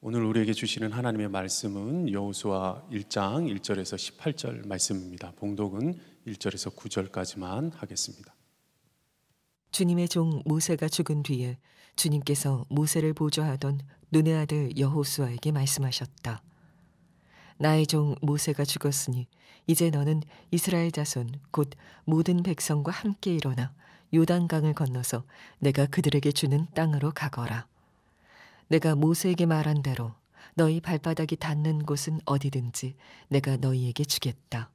오늘 우리에게 주시는 하나님의 말씀은 여호수아 1장 1절에서 18절 말씀입니다. 봉독은 1절에서 9절까지만 하겠습니다. 주님의 종 모세가 죽은 뒤에 주님께서 모세를 보좌하던 눈의 아들 여호수아에게 말씀하셨다. 나의 종 모세가 죽었으니 이제 너는 이스라엘 자손 곧 모든 백성과 함께 일어나 요단강을 건너서 내가 그들에게 주는 땅으로 가거라. 내가 모세에게 말한 대로 너희 발바닥이 닿는 곳은 어디든지 내가 너희에게 주겠다.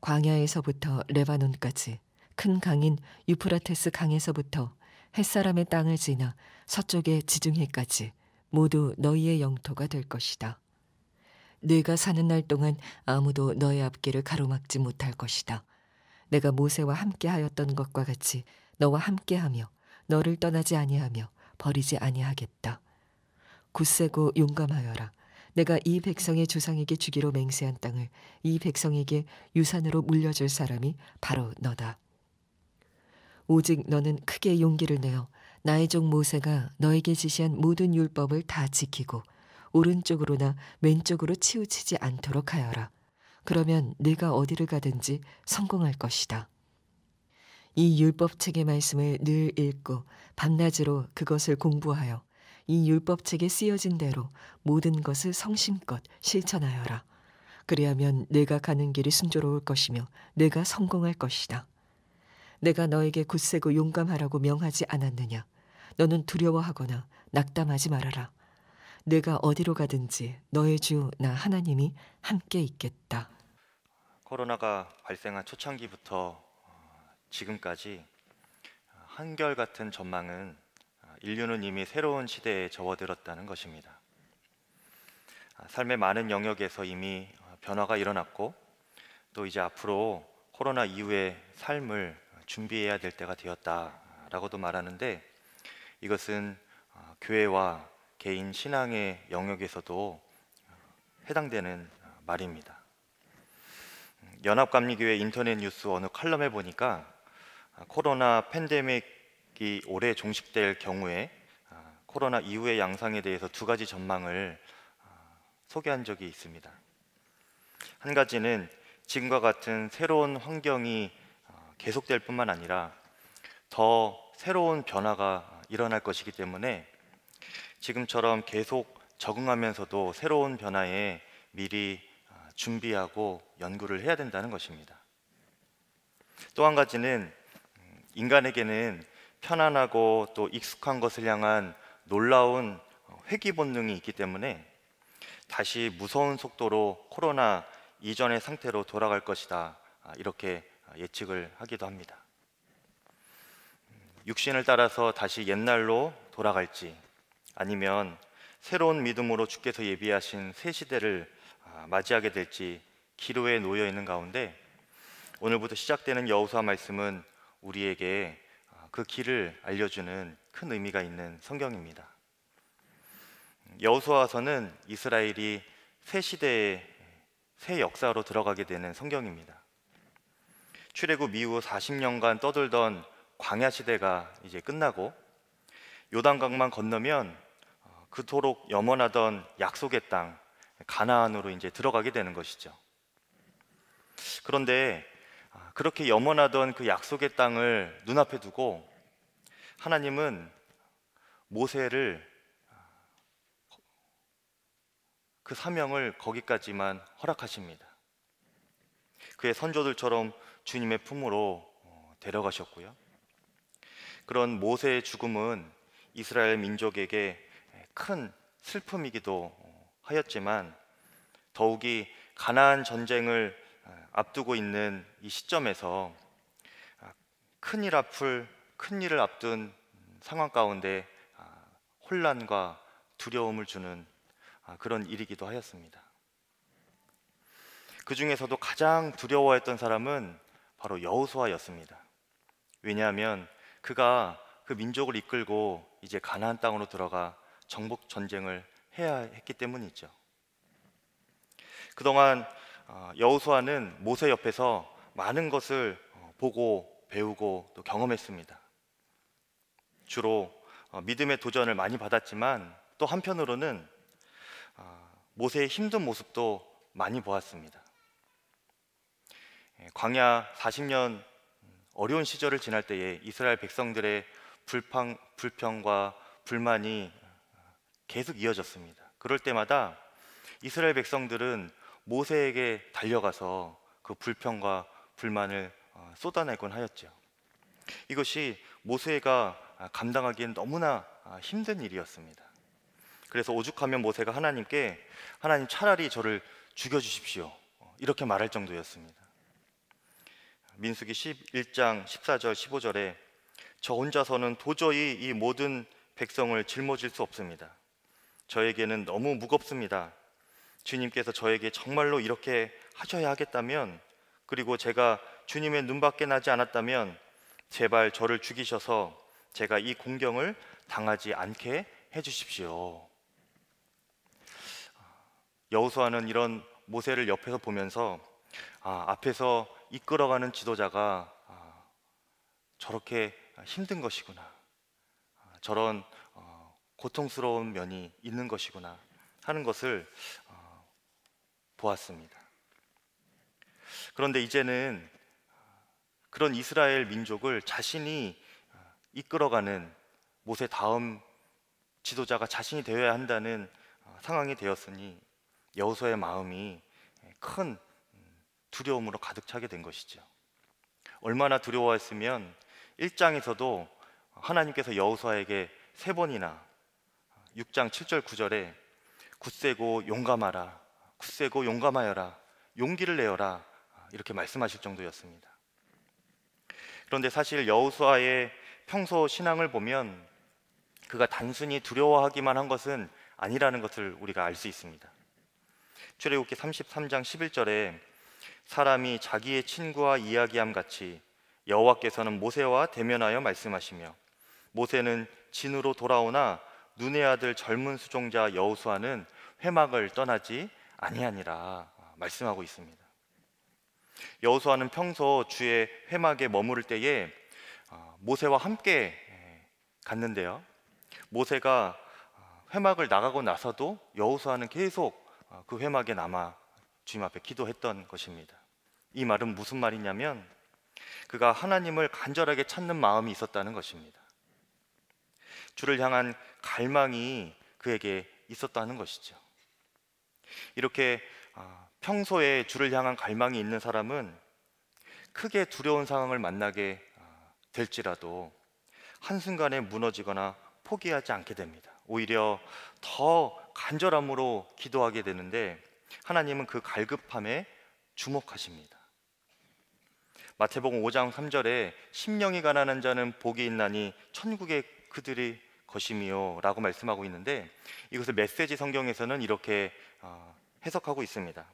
광야에서부터 레바논까지 큰 강인 유프라테스 강에서부터 햇사람의 땅을 지나 서쪽의 지중해까지 모두 너희의 영토가 될 것이다. 네가 사는 날 동안 아무도 너의 앞길을 가로막지 못할 것이다. 내가 모세와 함께하였던 것과 같이 너와 함께하며 너를 떠나지 아니하며 버리지 아니하겠다. 굳세고 용감하여라. 내가 이 백성의 조상에게 주기로 맹세한 땅을 이 백성에게 유산으로 물려줄 사람이 바로 너다. 오직 너는 크게 용기를 내어 나의 종 모세가 너에게 지시한 모든 율법을 다 지키고 오른쪽으로나 왼쪽으로 치우치지 않도록 하여라. 그러면 네가 어디를 가든지 성공할 것이다. 이 율법책의 말씀을 늘 읽고 밤낮으로 그것을 공부하여 이 율법책에 쓰여진 대로 모든 것을 성심껏 실천하여라. 그리하면 내가 가는 길이 순조로울 것이며 내가 성공할 것이다. 내가 너에게 굳세고 용감하라고 명하지 않았느냐. 너는 두려워하거나 낙담하지 말아라. 내가 어디로 가든지 너의 주 나 하나님이 함께 있겠다. 코로나가 발생한 초창기부터 어, 지금까지 어, 한결같은 전망은 인류는 이미 새로운 시대에 접어들었다는 것입니다. 아, 삶의 많은 영역에서 이미 변화가 일어났고 또 이제 앞으로 코로나 이후의 삶을 준비해야 될 때가 되었다라고도 말하는데 이것은 아, 교회와 개인 신앙의 영역에서도 해당되는 말입니다. 음, 연합감리교회 인터넷 뉴스 어느 칼럼에 보니까 아, 코로나 팬데믹 이 올해 종식될 경우에 아, 코로나 이후의 양상에 대해서 두 가지 전망을 아, 소개한 적이 있습니다. 한 가지는 지금과 같은 새로운 환경이 아, 계속될 뿐만 아니라 더 새로운 변화가 일어날 것이기 때문에 지금처럼 계속 적응하면서도 새로운 변화에 미리 준비하고 연구를 해야 된다는 것입니다. 또 한 가지는 음, 인간에게는 편안하고 또 익숙한 것을 향한 놀라운 회귀 본능이 있기 때문에 다시 무서운 속도로 코로나 이전의 상태로 돌아갈 것이다 아, 이렇게 예측을 하기도 합니다. 육신을 따라서 다시 옛날로 돌아갈지 아니면 새로운 믿음으로 주께서 예비하신 새 시대를 아, 맞이하게 될지 기로에 놓여 있는 가운데 오늘부터 시작되는 여호수아 말씀은 우리에게 그 길을 알려주는 큰 의미가 있는 성경입니다. 여호수아서는 이스라엘이 새 시대의 새 역사로 들어가게 되는 성경입니다. 출애굽 이후 40년간 떠돌던 광야 시대가 이제 끝나고 요단강만 건너면 어, 그토록 염원하던 약속의 땅 가나안으로 이제 들어가게 되는 것이죠. 그런데 그렇게 염원하던 그 약속의 땅을 눈앞에 두고 하나님은 모세를 그 사명을 거기까지만 허락하십니다. 그의 선조들처럼 주님의 품으로 어, 데려가셨고요. 그런 모세의 죽음은 이스라엘 민족에게 큰 슬픔이기도 어, 하였지만 더욱이 가나안 전쟁을 앞두고 있는 이 시점에서 아, 큰일 앞을 큰 일을 앞둔 상황 가운데 아, 혼란과 두려움을 주는 아, 그런 일이기도 하였습니다. 그 중에서도 가장 두려워했던 사람은 바로 여호수아였습니다. 왜냐하면 그가 그 민족을 이끌고 이제 가나안 땅으로 들어가 정복 전쟁을 해야 했기 때문이죠. 그동안 아, 여우수아는 모세 옆에서 많은 것을 어, 보고 배우고 또 경험했습니다. 주로 어, 믿음의 도전을 많이 받았지만 또 한편으로는 아, 모세의 힘든 모습도 많이 보았습니다. 예, 광야 40년 어려운 시절을 지날 때에 이스라엘 백성들의 불평, 불평과 불만이 어, 계속 이어졌습니다. 그럴 때마다 이스라엘 백성들은 모세에게 달려가서 그 불평과 불만을 어, 쏟아내곤 하였죠. 이것이 모세가 아, 감당하기엔 너무나 아, 힘든 일이었습니다. 그래서 오죽하면 모세가 하나님께 하나님 차라리 저를 죽여 주십시오. 어, 이렇게 말할 정도였습니다. 민수기 11장 14절 15절에 저 혼자서는 도저히 이 모든 백성을 짊어질 수 없습니다. 저에게는 너무 무겁습니다. 주님께서 저에게 정말로 이렇게 하셔야 하겠다면 그리고 제가 주님의 눈밖에 나지 않았다면 제발 저를 죽이셔서 제가 이 공경을 당하지 않게 해 주십시오. 여우수아는 이런 모세를 옆에서 보면서 아, 앞에서 이끌어가는 지도자가 아, 저렇게 힘든 것이구나. 아, 저런 어, 고통스러운 면이 있는 것이구나 하는 것을 어, 보았습니다. 그런데 이제는 그런 이스라엘 민족을 자신이 이끌어가는 모세 다음 지도자가 자신이 되어야 한다는 상황이 되었으니 여호수아의 마음이 큰 두려움으로 가득 차게 된 것이죠. 얼마나 두려워했으면 1장에서도 하나님께서 여호수아에게 세 번이나 6장 7절 9절에 굳세고 용감하라 굳세고 용감하여라, 용기를 내어라 이렇게 말씀하실 정도였습니다. 그런데 사실 여호수아의 평소 신앙을 보면 그가 단순히 두려워하기만 한 것은 아니라는 것을 우리가 알 수 있습니다. 출애굽기 33장 11절에 사람이 자기의 친구와 이야기함 같이 여호와께서는 모세와 대면하여 말씀하시며 모세는 진으로 돌아오나 눈의 아들 젊은 수종자 여호수아는 회막을 떠나지 아니하니라 어, 말씀하고 있습니다. 여호수아는 평소 주의 회막에 머무를 때에 어, 모세와 함께 예, 갔는데요. 모세가 어, 회막을 나가고 나서도 여호수아는 계속 그 회막에 남아 주님 앞에 기도했던 것입니다. 이 말은 무슨 말이냐면 그가 하나님을 간절하게 찾는 마음이 있었다는 것입니다. 주를 향한 갈망이 그에게 있었다는 것이죠. 이렇게 아, 평소에 주를 향한 갈망이 있는 사람은 크게 두려운 상황을 만나게 아, 될지라도 한순간에 무너지거나 포기하지 않게 됩니다. 오히려 더 간절함으로 기도하게 되는데 하나님은 그 갈급함에 주목하십니다. 마태복음 5장 3절에 심령이 가난한 자는 복이 있나니 천국에 그들이 것이요라고 말씀하고 있는데 이것을 메시지 성경에서는 이렇게 아, 해석하고 있습니다.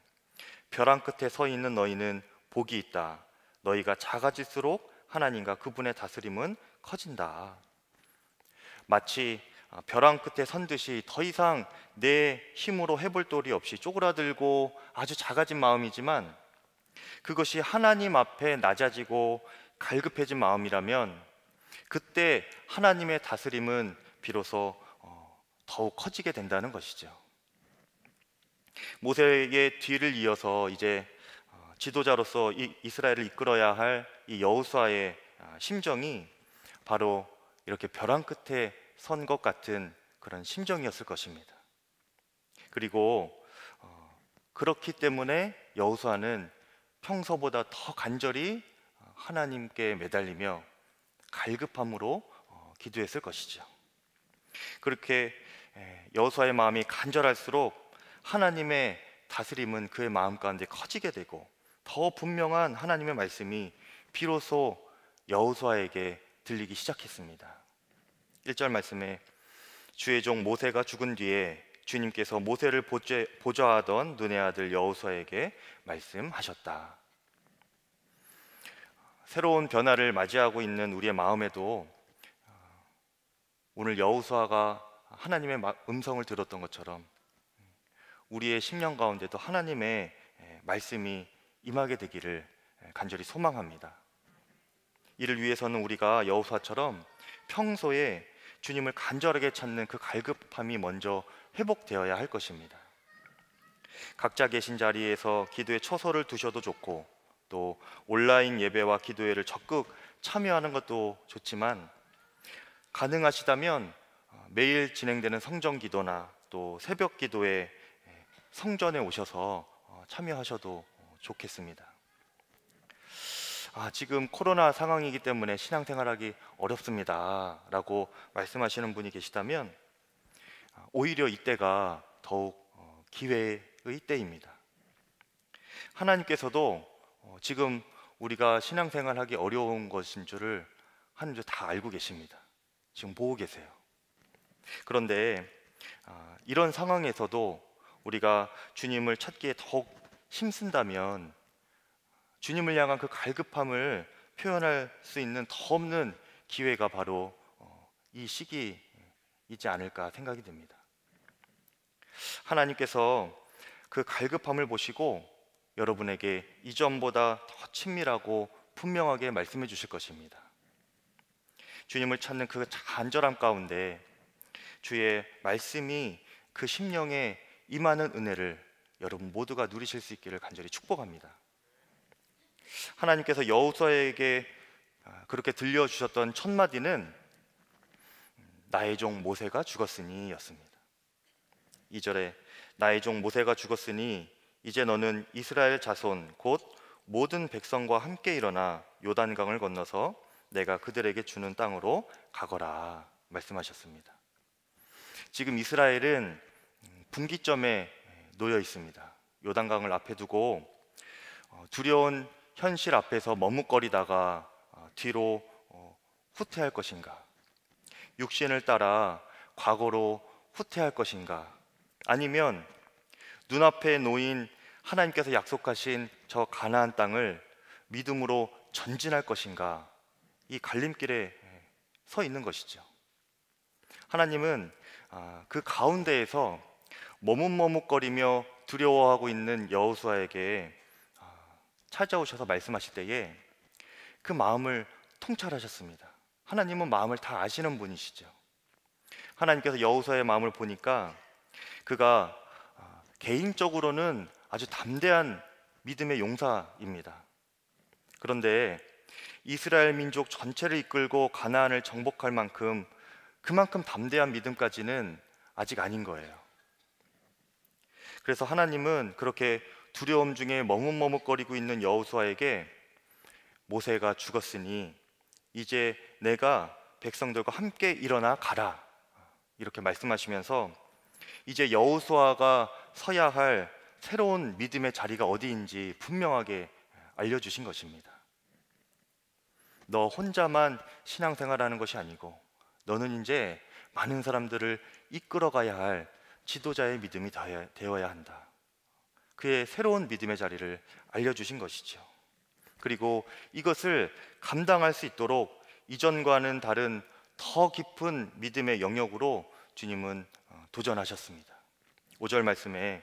벼랑 끝에 서 있는 너희는 복이 있다. 너희가 작아질수록 하나님과 그분의 다스림은 커진다. 마치 아, 벼랑 끝에 선 듯이 더 이상 내 힘으로 해볼 도리 없이 쪼그라들고 아주 작아진 마음이지만 그것이 하나님 앞에 낮아지고 갈급해진 마음이라면 그때 하나님의 다스림은 비로소 어, 더욱 커지게 된다는 것이죠. 모세의 뒤를 이어서 이제 어, 지도자로서 이스라엘을 이끌어야 할 이여우수아의 아, 심정이 바로 이렇게 벼랑 끝에 선 것 같은 그런 심정이었을 것입니다. 그리고 어, 그렇기 때문에 여호수아는 평소보다 더 간절히 어, 하나님께 매달리며 갈급함으로 기도했을 것이죠. 그렇게 여호수아의 마음이 간절할수록 하나님의 다스림은 그의 마음 가운데 커지게 되고 더 분명한 하나님의 말씀이 비로소 여호수아에게 들리기 시작했습니다. 1절 말씀에 주의 종 모세가 죽은 뒤에 주님께서 모세를 보좌, 하던 눈의 아들 여호수아에게 말씀하셨다. 새로운 변화를 맞이하고 있는 우리의 마음에도 어, 오늘 여호수아가 하나님의 음성을 들었던 것처럼 우리의 10년 가운데도 하나님의 예, 말씀이 임하게 되기를 예, 간절히 소망합니다. 이를 위해서는 우리가 여호수아처럼 평소에 주님을 간절하게 찾는 그 갈급함이 먼저 회복되어야 할 것입니다. 각자 계신 자리에서 기도의 처소를 두셔도 좋고 또 온라인 예배와 기도회를 적극 참여하는 것도 좋지만 가능하시다면 어, 매일 진행되는 성전 기도나 또 새벽 기도에 성전에 오셔서 어, 참여하셔도 좋겠습니다. 아, 지금 코로나 상황이기 때문에 신앙생활하기 어렵습니다. 라고 말씀하시는 분이 계시다면 아, 오히려 이때가 더욱 어, 기회의 때입니다. 하나님께서도 어, 지금 우리가 신앙생활하기 어려운 것인 줄을 하는 줄다 알고 계십니다. 지금 보고 계세요. 그런데 아, 이런 상황에서도 우리가 주님을 찾기에 더욱 힘쓴다면 주님을 향한 그 갈급함을 표현할 수 있는 더 없는 기회가 바로 어, 이 시기이지 않을까 생각이 듭니다. 하나님께서 그 갈급함을 보시고 여러분에게 이전보다 더 친밀하고 분명하게 말씀해 주실 것입니다. 주님을 찾는 그 간절함 가운데 주의 말씀이 그 심령에 임하는 은혜를 여러분 모두가 누리실 수 있기를 간절히 축복합니다. 하나님께서 여호수아에게 아, 그렇게 들려주셨던 첫 마디는 나의 종 모세가 죽었으니였습니다. 2절에 나의 종 모세가 죽었으니 이제 너는 이스라엘 자손 곧 모든 백성과 함께 일어나 요단강을 건너서 내가 그들에게 주는 땅으로 가거라 말씀하셨습니다. 지금 이스라엘은 분기점에 놓여 있습니다. 요단강을 앞에 두고 어, 두려운 현실 앞에서 머뭇거리다가 어, 뒤로 어, 후퇴할 것인가? 육신을 따라 과거로 후퇴할 것인가? 아니면 눈앞에 놓인 하나님께서 약속하신 저 가나안 땅을 믿음으로 전진할 것인가? 이 갈림길에 서 있는 것이죠. 하나님은 아, 그 가운데에서 머뭇머뭇거리며 두려워하고 있는 여우수아에게 아, 찾아오셔서 말씀하실 때에 그 마음을 통찰하셨습니다. 하나님은 마음을 다 아시는 분이시죠. 하나님께서 여호수아의 마음을 보니까 그가 아, 개인적으로는 아주 담대한 믿음의 용사입니다. 그런데 이스라엘 민족 전체를 이끌고 가나안을 정복할 만큼 그만큼 담대한 믿음까지는 아직 아닌 거예요. 그래서 하나님은 그렇게 두려움 중에 머뭇머뭇거리고 있는 여우수아에게 모세가 죽었으니 이제 내가 백성들과 함께 일어나 가라 이렇게 말씀하시면서 이제 여우수아가 서야 할 새로운 믿음의 자리가 어디인지 분명하게 알려주신 것입니다. 너 혼자만 신앙생활하는 것이 아니고 너는 이제 많은 사람들을 이끌어가야 할 지도자의 믿음이 되어야 한다. 그의 새로운 믿음의 자리를 알려주신 것이죠. 그리고 이것을 감당할 수 있도록 이전과는 다른 더 깊은 믿음의 영역으로 주님은 어, 도전하셨습니다. 5절 말씀에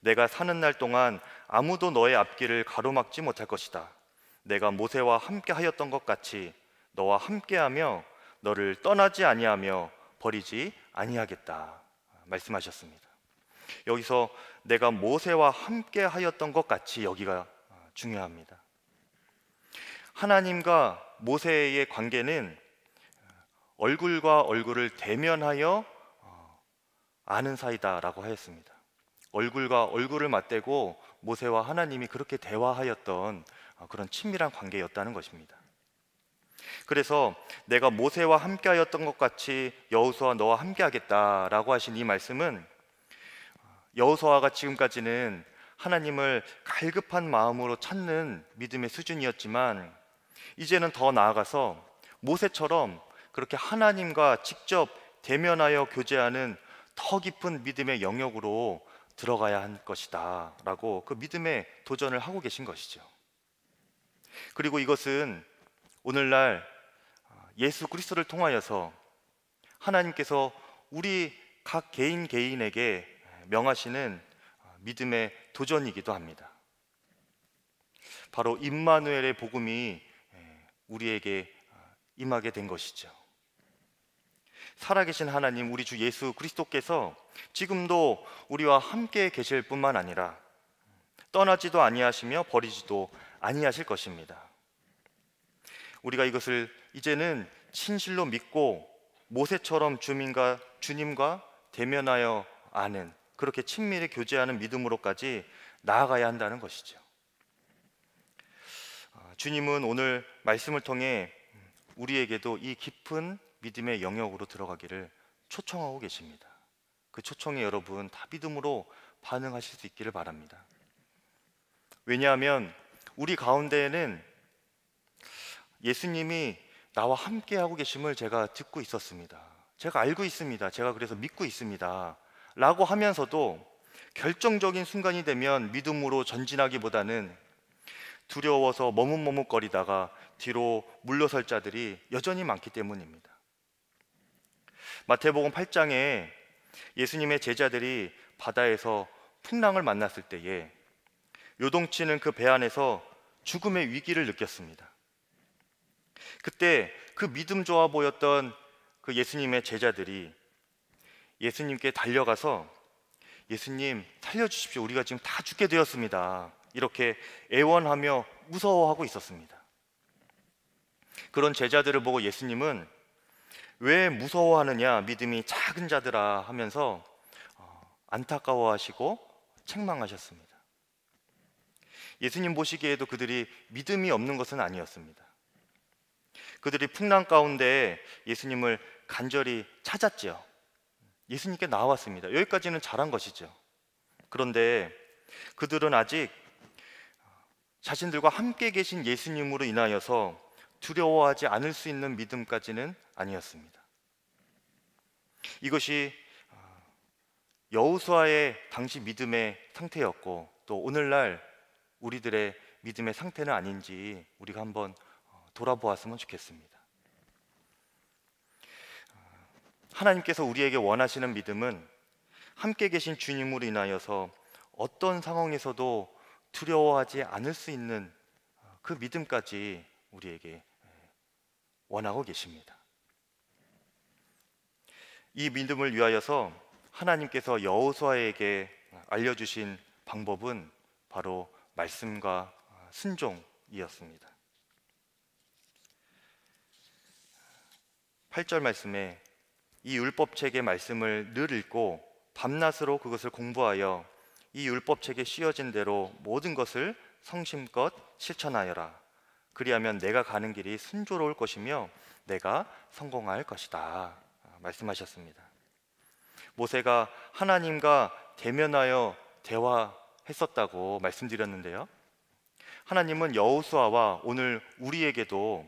내가 사는 날 동안 아무도 너의 앞길을 가로막지 못할 것이다. 내가 모세와 함께 하였던 것 같이 너와 함께하며 너를 떠나지 아니하며 버리지 아니하겠다. 말씀하셨습니다. 여기서 내가 모세와 함께 하였던 것 같이 여기가 어, 중요합니다. 하나님과 모세의 관계는 어, 얼굴과 얼굴을 대면하여 어, 아는 사이다라고 하였습니다. 얼굴과 얼굴을 맞대고 모세와 하나님이 그렇게 대화하였던 그런 친밀한 관계였다는 것입니다. 그래서 내가 모세와 함께하였던 것 같이 여호수아 너와 함께하겠다라고 하신 이 말씀은 여호수아가 지금까지는 하나님을 갈급한 마음으로 찾는 믿음의 수준이었지만 이제는 더 나아가서 모세처럼 그렇게 하나님과 직접 대면하여 교제하는 더 깊은 믿음의 영역으로 들어가야 할 것이다 라고 그 믿음의 도전을 하고 계신 것이죠. 그리고 이것은 오늘날 아, 예수 그리스도를 통하여서 하나님께서 우리 각 개인 개인에게 명하시는 아, 믿음의 도전이기도 합니다. 바로 임마누엘의 복음이 예, 우리에게 아, 임하게 된 것이죠. 살아계신 하나님 우리 주 예수 그리스도께서 지금도 우리와 함께 계실 뿐만 아니라 떠나지도 아니하시며 버리지도 아니하실 것입니다. 우리가 이것을 이제는 진실로 믿고 모세처럼 주민과 주님과 대면하여 아는 그렇게 친밀히 교제하는 믿음으로까지 나아가야 한다는 것이죠. 아, 주님은 오늘 말씀을 통해 우리에게도 이 깊은 믿음의 영역으로 들어가기를 초청하고 계십니다. 그 초청에 여러분 다 믿음으로 반응하실 수 있기를 바랍니다. 왜냐하면 우리 가운데에는 예수님이 나와 함께하고 계심을 제가 듣고 있었습니다. 제가 알고 있습니다. 제가 그래서 믿고 있습니다. 라고 하면서도 결정적인 순간이 되면 믿음으로 전진하기보다는 두려워서 머뭇머뭇거리다가 뒤로 물러설 자들이 여전히 많기 때문입니다. 마태복음 8장에 예수님의 제자들이 바다에서 풍랑을 만났을 때에 요동치는 그 배 안에서 죽음의 위기를 느꼈습니다. 그때 그 믿음 좋아 보였던 그 예수님의 제자들이 예수님께 달려가서 예수님 살려주십시오. 우리가 지금 다 죽게 되었습니다. 이렇게 애원하며 무서워하고 있었습니다. 그런 제자들을 보고 예수님은 왜 무서워하느냐 믿음이 작은 자들아 하면서 어, 안타까워하시고 책망하셨습니다. 예수님 보시기에도 그들이 믿음이 없는 것은 아니었습니다. 그들이 풍랑 가운데 예수님을 간절히 찾았지요. 예수님께 나왔습니다. 여기까지는 잘한 것이죠. 그런데 그들은 아직 자신들과 함께 계신 예수님으로 인하여서 두려워하지 않을 수 있는 믿음까지는 아니었습니다. 이것이 여우수아의 당시 믿음의 상태였고 또 오늘날 우리들의 믿음의 상태는 아닌지 우리가 한번 돌아보았으면 좋겠습니다. 어, 하나님께서 우리에게 원하시는 믿음은 함께 계신 주님으로 인하여서 어떤 상황에서도 두려워하지 않을 수 있는 어, 그 믿음까지 우리에게 원하고 계십니다. 이 믿음을 위하여서 하나님께서 여호수아에게 알려주신 방법은 바로 말씀과 어, 순종이었습니다. 8절 말씀에 이 율법책의 말씀을 늘 읽고 밤낮으로 그것을 공부하여 이 율법책에 씌어진 대로 모든 것을 성심껏 실천하여라. 그리하면 내가 가는 길이 순조로울 것이며 내가 성공할 것이다. 말씀하셨습니다. 모세가 하나님과 대면하여 대화했었다고 말씀드렸는데요. 하나님은 여호수아와 오늘 우리에게도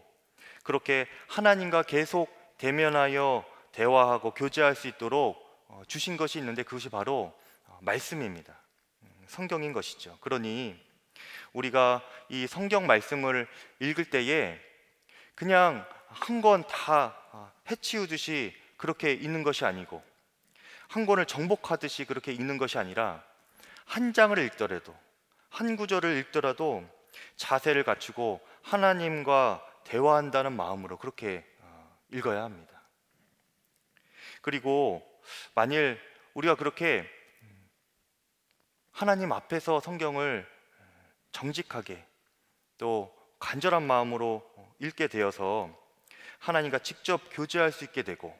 그렇게 하나님과 계속 대면하여 대화하고 교제할 수 있도록 어, 주신 것이 있는데 그것이 바로 어, 말씀입니다. 음, 성경인 것이죠. 그러니 우리가 이 성경 말씀을 읽을 때에 그냥 한 권다 어, 해치우듯이 그렇게 읽는 것이 아니고 한 권을 정복하듯이 그렇게 읽는 것이 아니라 한 장을 읽더라도 한 구절을 읽더라도 자세를 갖추고 하나님과 대화한다는 마음으로 그렇게 읽어야 합니다. 그리고 만일 우리가 그렇게 하나님 앞에서 성경을 정직하게 또 간절한 마음으로 읽게 되어서 하나님과 직접 교제할 수 있게 되고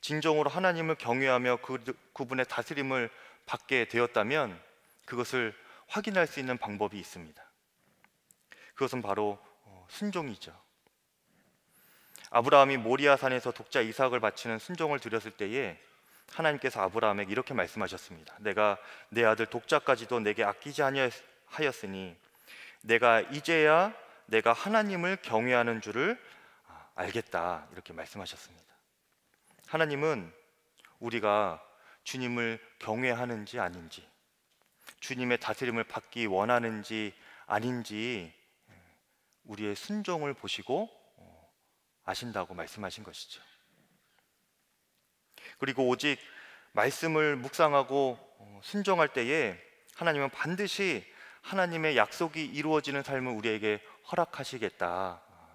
진정으로 하나님을 경외하며 그, 그분의 다스림을 받게 되었다면 그것을 확인할 수 있는 방법이 있습니다. 그것은 바로 순종이죠. 아브라함이 모리아 산에서 독자 이삭을 바치는 순종을 드렸을 때에 하나님께서 아브라함에게 이렇게 말씀하셨습니다. 내가 내 아들 독자까지도 내게 아끼지 아니하였으니 내가 이제야 내가 하나님을 경외하는 줄을 알겠다 이렇게 말씀하셨습니다. 하나님은 우리가 주님을 경외하는지 아닌지 주님의 다스림을 받기 원하는지 아닌지 우리의 순종을 보시고 아신다고 말씀하신 것이죠. 그리고 오직 말씀을 묵상하고 어, 순종할 때에 하나님은 반드시 하나님의 약속이 이루어지는 삶을 우리에게 허락하시겠다 아,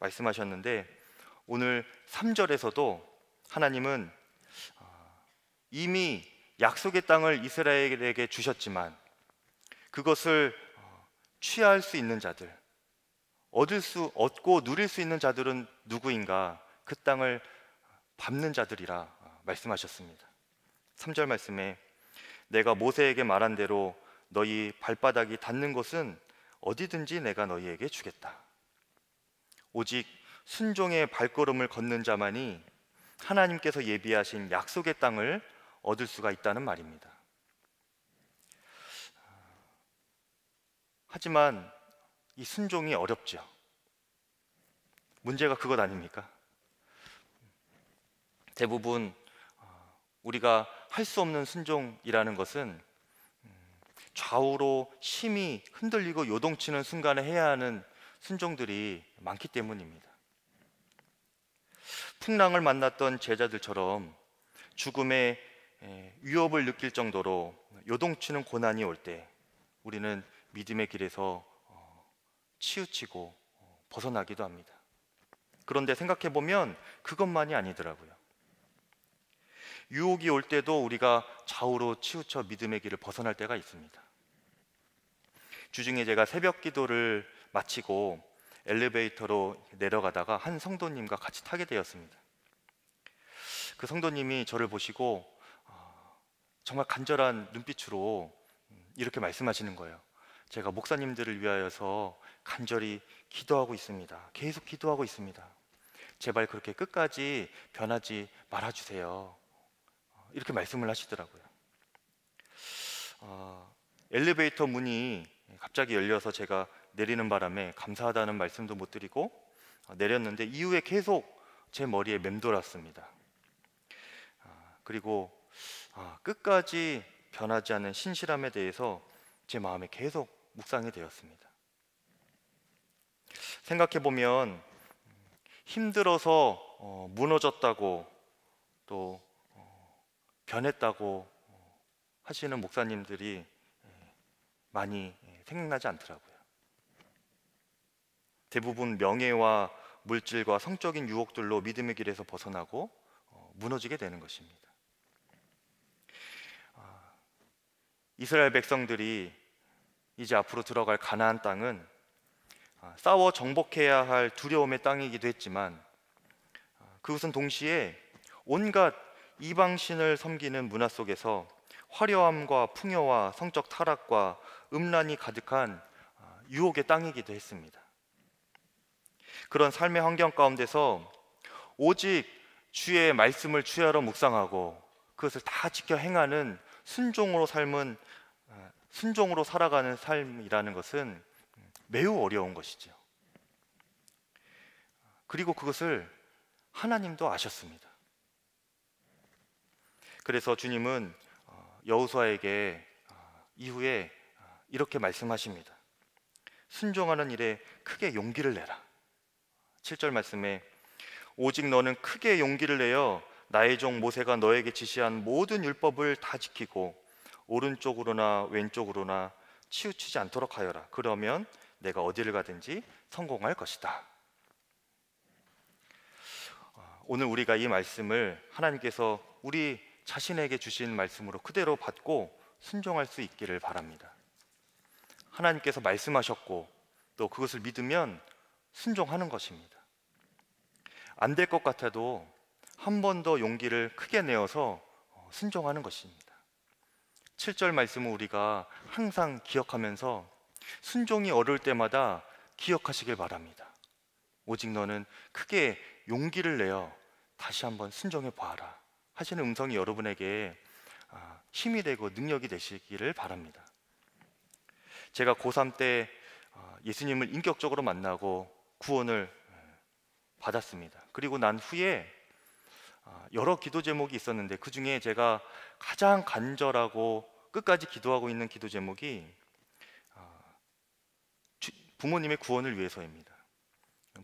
말씀하셨는데 오늘 3절에서도 하나님은 아, 이미 약속의 땅을 이스라엘에게 주셨지만 그것을 어, 취할 수 있는 자들 얻을 수 얻고 누릴 수 있는 자들은 누구인가? 그 땅을 밟는 자들이라 말씀하셨습니다. 3절 말씀에 내가 모세에게 말한 대로 너희 발바닥이 닿는 곳은 어디든지 내가 너희에게 주겠다. 오직 순종의 발걸음을 걷는 자만이 하나님께서 예비하신 약속의 땅을 얻을 수가 있다는 말입니다. 하지만 이 순종이 어렵죠. 문제가 그것 아닙니까? 대부분 어, 우리가 할 수 없는 순종이라는 것은 음, 좌우로 심이 흔들리고 요동치는 순간에 해야 하는 순종들이 많기 때문입니다. 풍랑을 만났던 제자들처럼 죽음의 위협을 느낄 정도로 요동치는 고난이 올 때 우리는 믿음의 길에서 치우치고 어, 벗어나기도 합니다. 그런데 생각해 보면 그것만이 아니더라고요. 유혹이 올 때도 우리가 좌우로 치우쳐 믿음의 길을 벗어날 때가 있습니다. 주중에 제가 새벽 기도를 마치고 엘리베이터로 내려가다가 한 성도님과 같이 타게 되었습니다. 그 성도님이 저를 보시고 어, 정말 간절한 눈빛으로 음, 이렇게 말씀하시는 거예요. 제가 목사님들을 위하여서 간절히 기도하고 있습니다. 계속 기도하고 있습니다. 제발 그렇게 끝까지 변하지 말아주세요. 이렇게 말씀을 하시더라고요. 어, 엘리베이터 문이 갑자기 열려서 제가 내리는 바람에 감사하다는 말씀도 못 드리고 어, 내렸는데 이후에 계속 제 머리에 맴돌았습니다. 아, 그리고 아, 끝까지 변하지 않는 신실함에 대해서 제 마음에 계속 묵상이 되었습니다. 생각해 보면 힘들어서 어, 무너졌다고 또 어, 변했다고 어, 하시는 목사님들이 예, 많이 예, 생각나지 않더라고요. 대부분 명예와 물질과 성적인 유혹들로 믿음의 길에서 벗어나고 무너지게 되는 것입니다. 아, 이스라엘 백성들이 이제 앞으로 들어갈 가나안 땅은 아, 싸워 정복해야 할 두려움의 땅이기도 했지만 아, 그것은 동시에 온갖 이방신을 섬기는 문화 속에서 화려함과 풍요와 성적 타락과 음란이 가득한 아, 유혹의 땅이기도 했습니다. 그런 삶의 환경 가운데서 오직 주의 말씀을 취하러 묵상하고 그것을 다 지켜 행하는 순종으로 삶은 순종으로 살아가는 삶이라는 것은 매우 어려운 것이죠. 그리고 그것을 하나님도 아셨습니다. 그래서 주님은 어, 여우수아에게 어, 이후에 어, 이렇게 말씀하십니다. 순종하는 일에 크게 용기를 내라. 7절 말씀에 오직 너는 크게 용기를 내어 나의 종 모세가 너에게 지시한 모든 율법을 다 지키고 오른쪽으로나 왼쪽으로나 치우치지 않도록 하여라. 그러면 내가 어디를 가든지 성공할 것이다. 어, 오늘 우리가 이 말씀을 하나님께서 우리 자신에게 주신 말씀으로 그대로 받고 순종할 수 있기를 바랍니다. 하나님께서 말씀하셨고 또 그것을 믿으면 순종하는 것입니다. 안 될 것 같아도 한 번 더 용기를 크게 내어서 어, 순종하는 것입니다. 7절 말씀을 우리가 항상 기억하면서 순종이 어려울 때마다 기억하시길 바랍니다. 오직 너는 크게 용기를 내어 다시 한번 순종해 보아라 하시는 음성이 여러분에게 아, 힘이 되고 능력이 되시기를 바랍니다. 제가 고3 때 아, 예수님을 인격적으로 만나고 구원을 음, 받았습니다. 그리고 난 후에 아, 여러 기도 제목이 있었는데 그 중에 제가 가장 간절하고 끝까지 기도하고 있는 기도 제목이 부모님의 구원을 위해서입니다.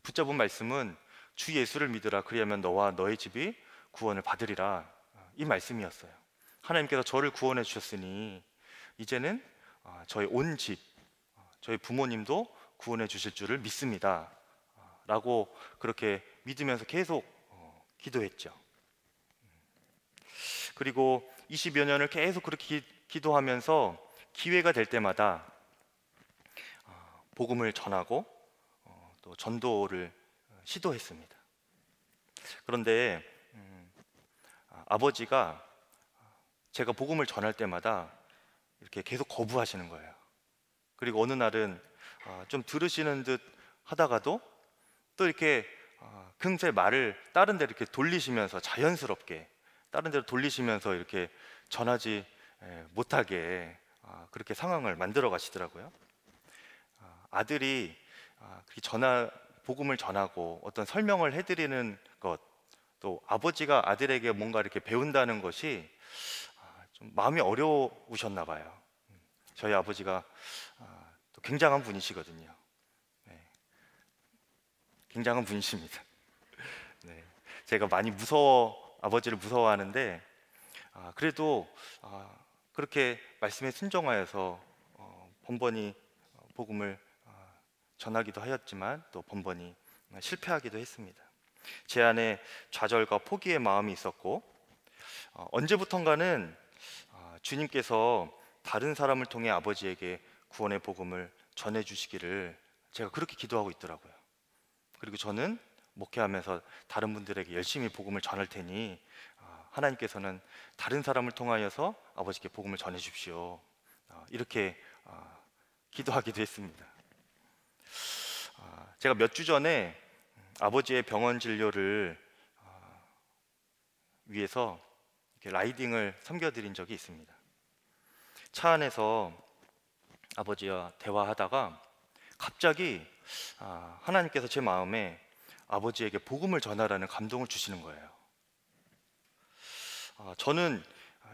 붙잡은 말씀은 주 예수를 믿으라 그리하면 너와 너의 집이 구원을 받으리라 이 말씀이었어요. 하나님께서 저를 구원해 주셨으니 이제는 어, 저의 온 집, 어, 저희 부모님도 구원해 주실 줄을 믿습니다. 어, 라고 그렇게 믿으면서 계속 기도했죠. 그리고 20여 년을 계속 그렇게 기도하면서 기회가 될 때마다 복음을 전하고 어, 또 전도를 시도했습니다. 그런데 음, 아, 아버지가 제가 복음을 전할 때마다 이렇게 계속 거부하시는 거예요. 그리고 어느 날은 아, 좀 들으시는 듯 하다가도 또 이렇게 아, 금세 말을 다른 데 이렇게 돌리시면서 자연스럽게 다른 데로 돌리시면서 이렇게 전하지 못하게 그렇게 상황을 만들어 가시더라고요. 아들이 아, 전화 복음을 전하고 어떤 설명을 해드리는 것, 또 아버지가 아들에게 뭔가 이렇게 배운다는 것이 아, 좀 마음이 어려우셨나 봐요. 음, 저희 아버지가 아, 굉장한 분이시거든요. 네. 굉장한 분이십니다. 네. 제가 많이 무서워 아버지를 무서워하는데 아, 그래도 아, 그렇게 말씀에 순종하여서 어, 번번이 어, 복음을 전하기도 하였지만 또 번번이 실패하기도 했습니다. 제 안에 좌절과 포기의 마음이 있었고 어, 언제부턴가는 어, 주님께서 다른 사람을 통해 아버지에게 구원의 복음을 전해 주시기를 제가 그렇게 기도하고 있더라고요. 그리고 저는 목회하면서 다른 분들에게 열심히 복음을 전할 테니 어, 하나님께서는 다른 사람을 통하여서 아버지께 복음을 전해 주십시오. 어, 이렇게 어, 기도하기도 했습니다. 제가 몇 주 전에 아버지의 병원 진료를 어, 위해서 라이딩을 섬겨드린 적이 있습니다. 차 안에서 아버지와 대화하다가 갑자기 아, 하나님께서 제 마음에 아버지에게 복음을 전하라는 감동을 주시는 거예요. 어, 저는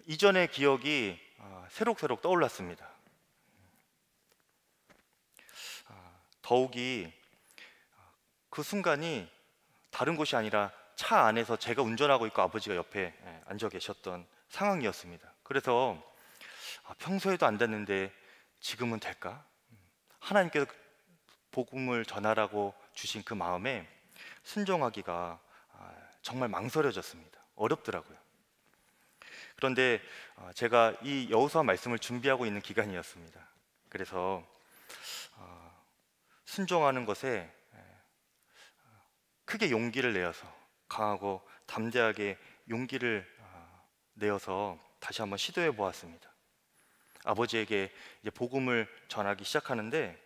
이전의 기억이 어, 새록새록 떠올랐습니다. 음, 아, 더욱이 그 순간이 다른 곳이 아니라 차 안에서 제가 운전하고 있고 아버지가 옆에 예, 앉아 계셨던 상황이었습니다. 그래서 아, 평소에도 안 됐는데 지금은 될까? 하나님께서 복음을 전하라고 주신 그 마음에 순종하기가 아, 정말 망설여졌습니다. 어렵더라고요. 그런데 어, 제가 이 여호수아 말씀을 준비하고 있는 기간이었습니다. 그래서 어, 순종하는 것에 크게 용기를 내어서 강하고 담대하게 용기를 아, 내어서 다시 한번 시도해 보았습니다. 아버지에게 복음을 전하기 시작하는데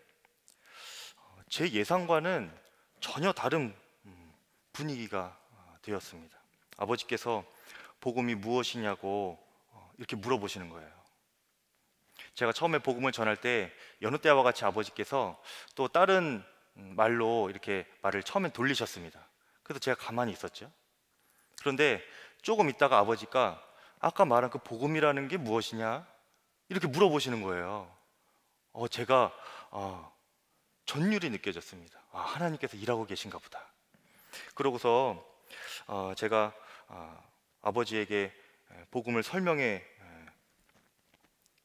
어, 제 예상과는 전혀 다른 음, 분위기가 어, 되었습니다. 아버지께서 복음이 무엇이냐고 어, 이렇게 물어보시는 거예요. 제가 처음에 복음을 전할 때 여느 때와 같이 아버지께서 또 다른 음, 말로 이렇게 말을 처음에 돌리셨습니다. 그래서 제가 가만히 있었죠. 그런데 조금 있다가 아버지가 아까 말한 그 복음이라는 게 무엇이냐 이렇게 물어보시는 거예요. 어, 제가 어, 전율이 느껴졌습니다. 아, 하나님께서 일하고 계신가 보다. 그러고서 어, 제가 어, 아버지에게 복음을 설명해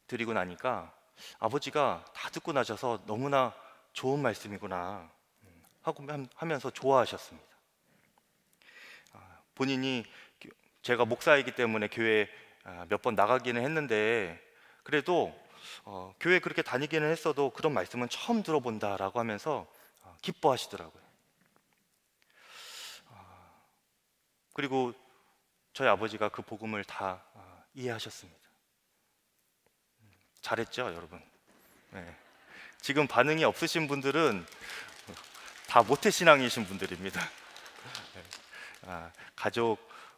드리고 나니까 아버지가 다 듣고 나셔서 너무나 좋은 말씀이구나 음, 하고 하면서 좋아하셨습니다. 아, 본인이 제가 목사이기 때문에 교회 아, 몇번 나가기는 했는데 그래도 어, 교회 그렇게 다니기는 했어도 그런 말씀은 처음 들어본다라고 하면서 어, 기뻐하시더라고요. 아, 그리고 저희 아버지가 그 복음을 다 이해하셨습니다. 음, 잘했죠, 여러분. 네. 지금 반응이 없으신 분들은 다 모태 신앙이신 분들입니다. 아, 가족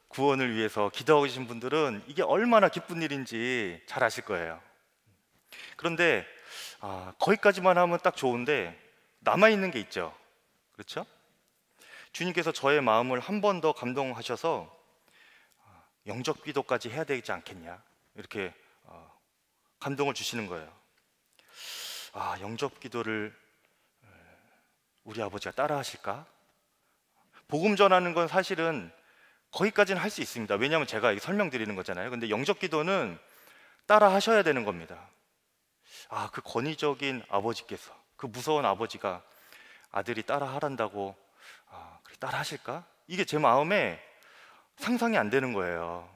구원을 위해서 기도하고 계신 분들은 이게 얼마나 기쁜 일인지 잘 아실 거예요. 그런데 아, 거기까지만 하면 딱 좋은데 남아 있는 게 있죠. 그렇죠? 주님께서 저의 마음을 한 번 더 감동하셔서 아, 영적 기도까지 해야 되지 않겠냐 이렇게 어, 감동을 주시는 거예요. 아, 영접 기도를 우리 아버지가 따라하실까? 복음 전하는 건 사실은 거기까지는 할 수 있습니다. 왜냐하면 제가 설명드리는 거잖아요. 근데 영접 기도는 따라하셔야 되는 겁니다. 아, 그 권위적인 아버지께서, 그 무서운 아버지가 아들이 따라하란다고, 아, 따라하실까? 이게 제 마음에 상상이 안 되는 거예요.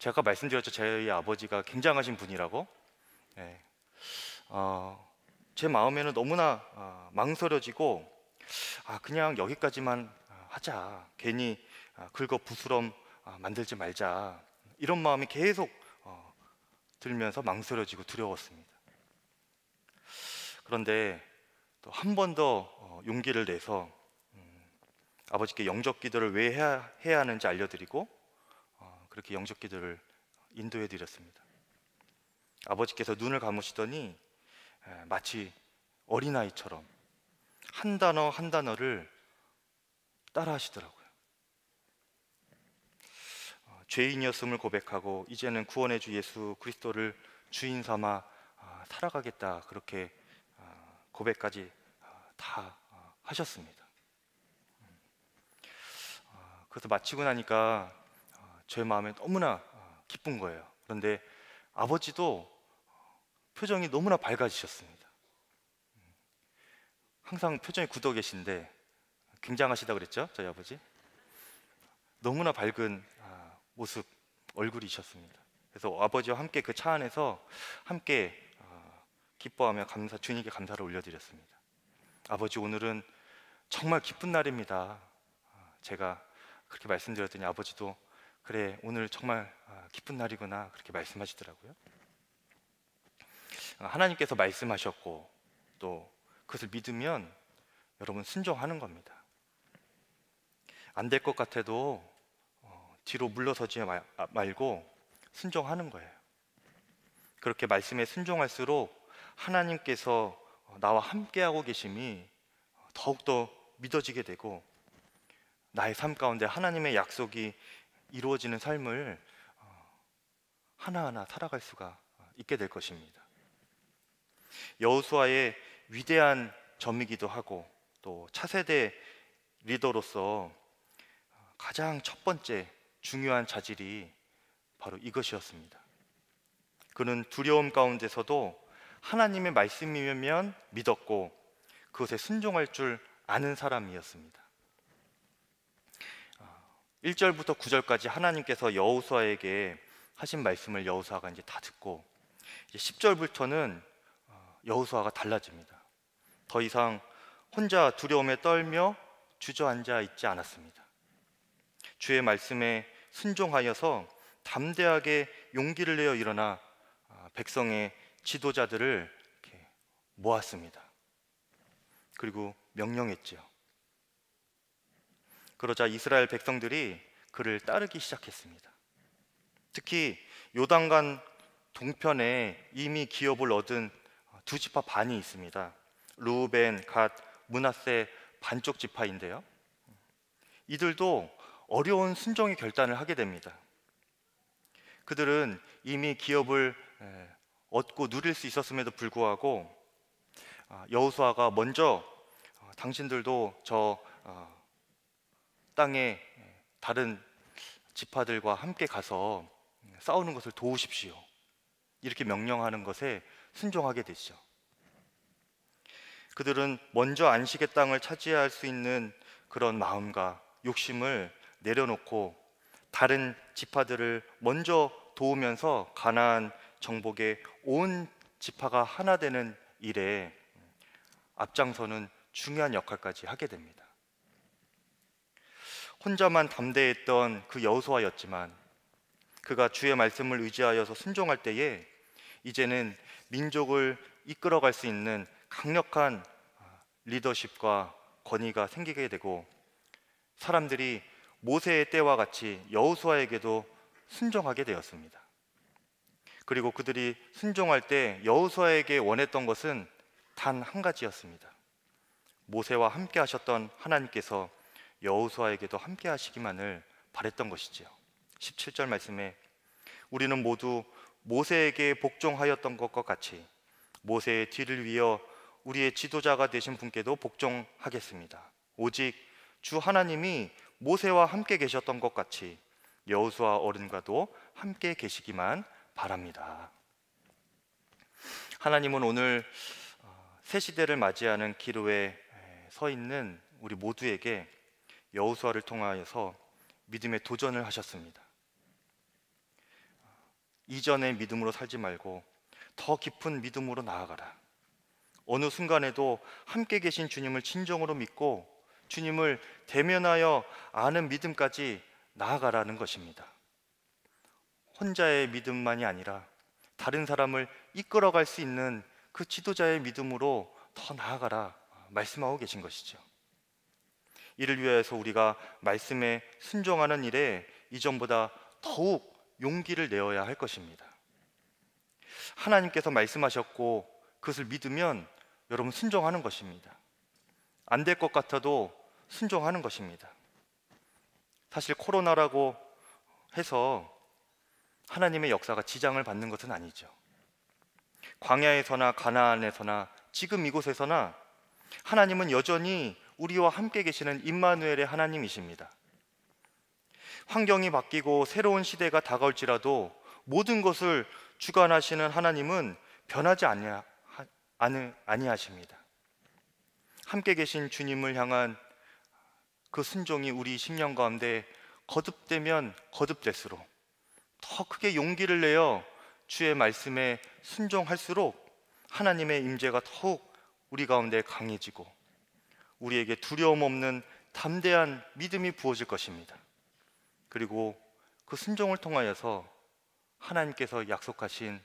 제가 말씀드렸죠. 제 아버지가 굉장하신 분이라고. 예. 어, 제 마음에는 너무나 어, 망설여지고 아, 그냥 여기까지만 어, 하자. 괜히 아, 긁어 부스럼 아, 만들지 말자. 이런 마음이 계속 어, 들면서 망설여지고 두려웠습니다. 그런데 또 한 번더 어, 용기를 내서 음, 아버지께 영접 기도를 왜 해야, 해야 하는지 알려드리고 어, 그렇게 영접 기도를 인도해 드렸습니다. 아버지께서 눈을 감으시더니 마치 어린아이처럼 한 단어 한 단어를 따라 하시더라고요. 어, 죄인이었음을 고백하고 이제는 구원의 주 예수 그리스도를 주인 삼아 어, 살아가겠다 그렇게 어, 고백까지 다 하셨습니다. 음. 그래서 마치고 나니까 저의 마음에 너무나 기쁜 거예요. 그런데 아버지도 표정이 너무나 밝아지셨습니다. 항상 표정이 굳어 계신데 굉장하시다 그랬죠? 저희 아버지. 너무나 밝은 아, 모습 얼굴이셨습니다. 그래서 아버지와 함께 그 차 안에서 함께 아, 기뻐하며 감사 주님께 감사를 올려드렸습니다. 아버지 오늘은 정말 기쁜 날입니다. 아, 제가 그렇게 말씀드렸더니 아버지도 그래 오늘 정말 기쁜 날이구나 그렇게 말씀하시더라고요. 하나님께서 말씀하셨고 또 그것을 믿으면 여러분 순종하는 겁니다. 안 될 것 같아도 어, 뒤로 물러서지 마, 아, 말고 순종하는 거예요. 그렇게 말씀에 순종할수록 하나님께서 어, 나와 함께하고 계심이 어, 더욱더 믿어지게 되고 나의 삶 가운데 하나님의 약속이 이루어지는 삶을 어, 하나하나 살아갈 수가 있게 될 것입니다. 여호수아의 위대한 점이기도 하고 또 차세대 리더로서 가장 첫 번째 중요한 자질이 바로 이것이었습니다. 그는 두려움 가운데서도 하나님의 말씀이면 믿었고 그것에 순종할 줄 아는 사람이었습니다. 1절부터 아, 9절까지 하나님께서 여호수아에게 하신 말씀을 여호수아가 이제 다 듣고 이제 10절부터는 여호수아가 달라집니다. 더 이상 혼자 두려움에 떨며 주저앉아 있지 않았습니다. 주의 말씀에 순종하여서 담대하게 용기를 내어 일어나 아, 백성의 지도자들을 모았습니다. 그리고 명령했지 그러자 이스라엘 백성들이 그를 따르기 시작했습니다. 특히 요단강 동편에 이미 기업을 얻은 두 지파 반이 있습니다. 루벤, 갓, 문하세 반쪽 지파인데요. 이들도 어려운 순종의 결단을 하게 됩니다. 그들은 이미 기업을 얻고 누릴 수 있었음에도 불구하고 아, 여호수아가 먼저 어, 당신들도 저 어, 땅에 다른 지파들과 함께 가서 음, 싸우는 것을 도우십시오. 이렇게 명령하는 것에 순종하게 되죠. 그들은 먼저 안식의 땅을 차지할수 있는 그런 마음과 욕심을 내려놓고 다른 지파들을 먼저 도우면서 가나안 정복의 온 지파가 하나 되는 일에 앞장서는 중요한 역할까지 하게 됩니다. 혼자만 담대했던 그 여호수아였지만 그가 주의 말씀을 의지하여서 순종할 때에 이제는 민족을 이끌어갈 수 있는 강력한 아, 리더십과 권위가 생기게 되고 사람들이 모세의 때와 같이 여호수아에게도 순종하게 되었습니다. 그리고 그들이 순종할 때 여호수아에게 원했던 것은 단 한 가지였습니다. 모세와 함께 하셨던 하나님께서 여호수아에게도 함께 하시기만을 바랬던 것이지요. 17절 말씀에 우리는 모두 모세에게 복종하였던 것과 같이 모세의 뒤를 위어 우리의 지도자가 되신 분께도 복종하겠습니다. 오직 주 하나님이 모세와 함께 계셨던 것 같이 여호수아 어른과도 함께 계시기만 바랍니다. 하나님은 오늘 어, 새 시대를 맞이하는 기로에 서 있는 우리 모두에게 여호수아를 통하여서 믿음의 도전을 하셨습니다. 이전의 믿음으로 살지 말고 더 깊은 믿음으로 나아가라. 어느 순간에도 함께 계신 주님을 진정으로 믿고 주님을 대면하여 아는 믿음까지 나아가라는 것입니다. 혼자의 믿음만이 아니라 다른 사람을 이끌어갈 수 있는 그 지도자의 믿음으로 더 나아가라 말씀하고 계신 것이죠. 이를 위해서 우리가 말씀에 순종하는 일에 이전보다 더욱 용기를 내어야 할 것입니다. 하나님께서 말씀하셨고 그것을 믿으면 여러분 순종하는 것입니다. 안 될 것 같아도 순종하는 것입니다. 사실 코로나라고 해서 하나님의 역사가 지장을 받는 것은 아니죠. 광야에서나 가나안에서나 지금 이곳에서나 하나님은 여전히 우리와 함께 계시는 임마누엘의 하나님이십니다. 환경이 바뀌고 새로운 시대가 다가올지라도 모든 것을 주관하시는 하나님은 변하지 아니하, 아니하십니다. 함께 계신 주님을 향한 그 순종이 우리 10년 가운데 거듭되면 거듭될수록 더 크게 용기를 내어 주의 말씀에 순종할수록 하나님의 임재가 더욱 우리 가운데 강해지고 우리에게 두려움 없는 담대한 믿음이 부어질 것입니다. 그리고 그 순종을 통하여서 하나님께서 약속하신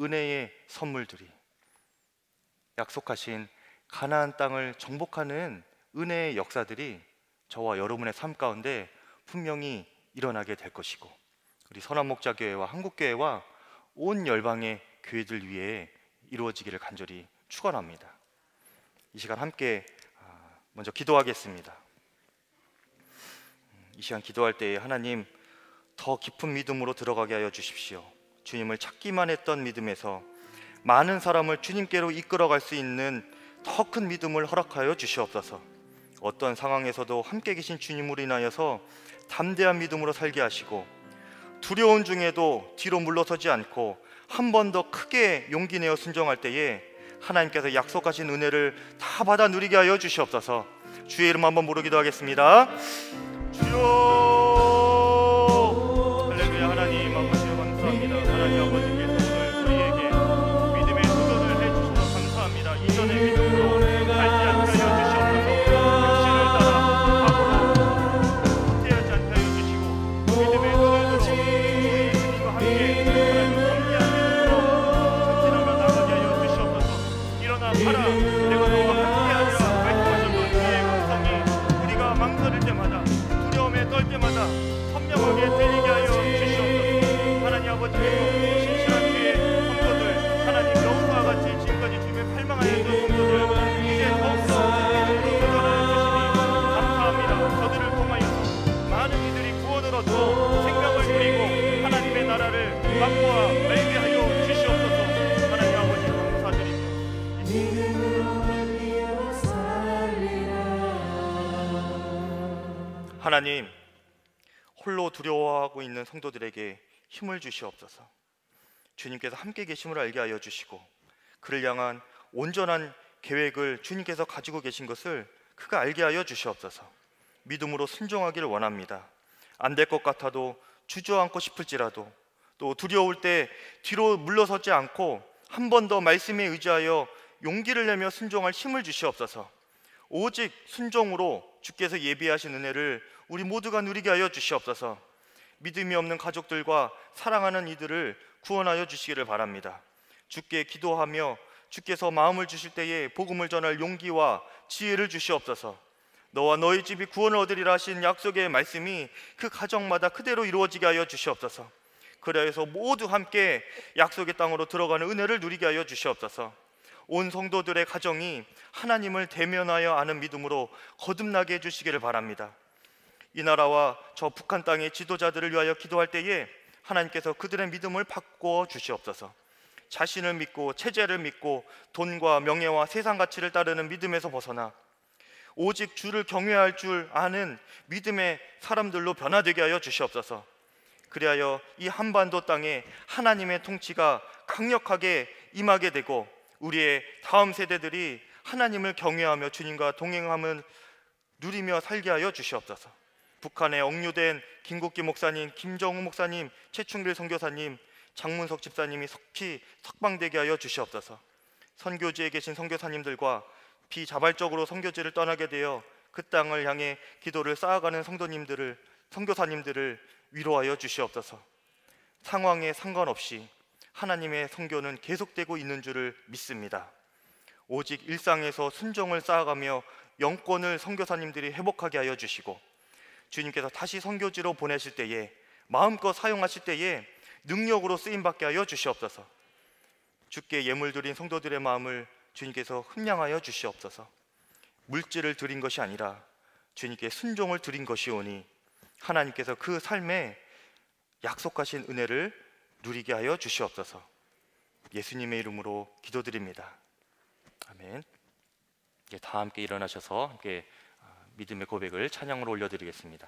은혜의 선물들이 약속하신 가나안 땅을 정복하는 은혜의 역사들이 저와 여러분의 삶 가운데 분명히 일어나게 될 것이고 우리 선한 목자 교회와 한국 교회와 온 열방의 교회들 위해 이루어지기를 간절히 축원합니다. 이 시간 함께 아, 먼저 기도하겠습니다. 이 시간 기도할 때에 하나님 더 깊은 믿음으로 들어가게 하여 주십시오. 주님을 찾기만 했던 믿음에서 많은 사람을 주님께로 이끌어갈 수 있는 더 큰 믿음을 허락하여 주시옵소서. 어떤 상황에서도 함께 계신 주님으로 인하여서 담대한 믿음으로 살게 하시고 두려운 중에도 뒤로 물러서지 않고 한 번 더 크게 용기 내어 순종할 때에 하나님께서 약속하신 은혜를 다 받아 누리게 하여 주시옵소서. 주의 이름 한번 부르기도 하겠습니다. joy. 힘을 주시옵소서. 주님께서 함께 계심을 알게 하여 주시고 그를 향한 온전한 계획을 주님께서 가지고 계신 것을 그가 알게 하여 주시옵소서. 믿음으로 순종하기를 원합니다. 안 될 것 같아도 주저앉고 싶을지라도 또 두려울 때 뒤로 물러서지 않고 한 번 더 말씀에 의지하여 용기를 내며 순종할 힘을 주시옵소서. 오직 순종으로 주께서 예비하신 은혜를 우리 모두가 누리게 하여 주시옵소서. 믿음이 없는 가족들과 사랑하는 이들을 구원하여 주시기를 바랍니다. 주께 기도하며 주께서 마음을 주실 때에 복음을 전할 용기와 지혜를 주시옵소서. 너와 너희 집이 구원을 얻으리라 하신 약속의 말씀이 그 가정마다 그대로 이루어지게 하여 주시옵소서. 그래서 모두 함께 약속의 땅으로 들어가는 은혜를 누리게 하여 주시옵소서. 온 성도들의 가정이 하나님을 대면하여 아는 믿음으로 거듭나게 해 주시기를 바랍니다. 이 나라와 저 북한 땅의 지도자들을 위하여 기도할 때에 하나님께서 그들의 믿음을 바꿔 주시옵소서. 자신을 믿고 체제를 믿고 돈과 명예와 세상 가치를 따르는 믿음에서 벗어나 오직 주를 경외할 줄 아는 믿음의 사람들로 변화되게 하여 주시옵소서. 그리하여 이 한반도 땅에 하나님의 통치가 강력하게 임하게 되고 우리의 다음 세대들이 하나님을 경외하며 주님과 동행함을 누리며 살게 하여 주시옵소서. 북한에 억류된 김국기 목사님, 김정우 목사님, 최충길 선교사님, 장문석 집사님이 석히 석방되게 하여 주시옵소서. 선교지에 계신 선교사님들과 비자발적으로 선교지를 떠나게 되어 그 땅을 향해 기도를 쌓아가는 성도님들을 선교사님들을 위로하여 주시옵소서. 상황에 상관없이 하나님의 선교는 계속되고 있는 줄을 믿습니다. 오직 일상에서 순종을 쌓아가며 영권을 선교사님들이 회복하게 하여 주시고 주님께서 다시 선교지로 보내실 때에 마음껏 사용하실 때에 능력으로 쓰임 받게 하여 주시옵소서. 주께 예물 드린 성도들의 마음을 주님께서 흠양하여 주시옵소서. 물질을 드린 것이 아니라 주님께 순종을 드린 것이오니 하나님께서 그 삶에 약속하신 은혜를 누리게 하여 주시옵소서. 예수님의 이름으로 기도드립니다. 아멘. 다 함께 일어나셔서 함께 믿음의 고백을 찬양으로 올려드리겠습니다.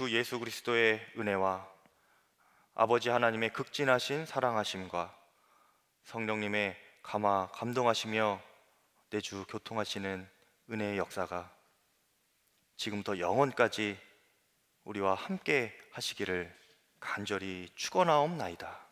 주 예수 그리스도의 은혜와 아버지 하나님의 극진하신 사랑하심과 성령님의 감화 감동하시며 내주 교통하시는 은혜의 역사가 지금부터 영원까지 우리와 함께 하시기를 간절히 축원하옵나이다.